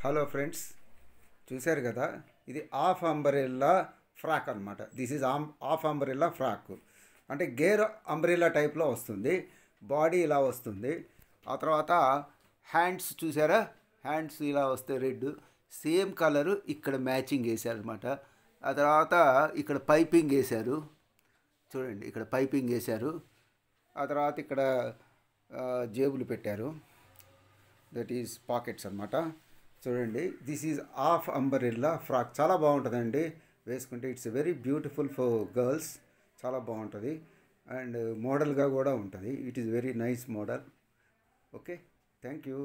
hello friends చూశారు కదా ఇది ఆఫ్ అంబ్రెల్లా ఫ్రాక్ అనమాట this is um half umbrella frock అంటే గేర్ అంబ్రెల్లా టైప్లో వస్తుంది బాడీ ఇలా వస్తుంది ఆ తర్వాత హ్యాండ్స్ చూసారా హ్యాండ్స్ ఇలా వస్తాయి రెడ్ సేమ్ కలరు ఇక్కడ మ్యాచింగ్ వేశారనమాట ఆ తర్వాత ఇక్కడ పైపింగ్ వేశారు చూడండి ఇక్కడ పైపింగ్ వేశారు ఆ తర్వాత ఇక్కడ జేబులు పెట్టారు దట్ ఈజ్ పాకెట్స్ అనమాట చూడండి this is half umbrella frock చాలా బాగుంటుందండి వేసుకుంటే it's very beautiful for girls చాలా బాగుంటుంది అండ్ మోడల్గా కూడా ఉంటుంది it is very nice model okay thank you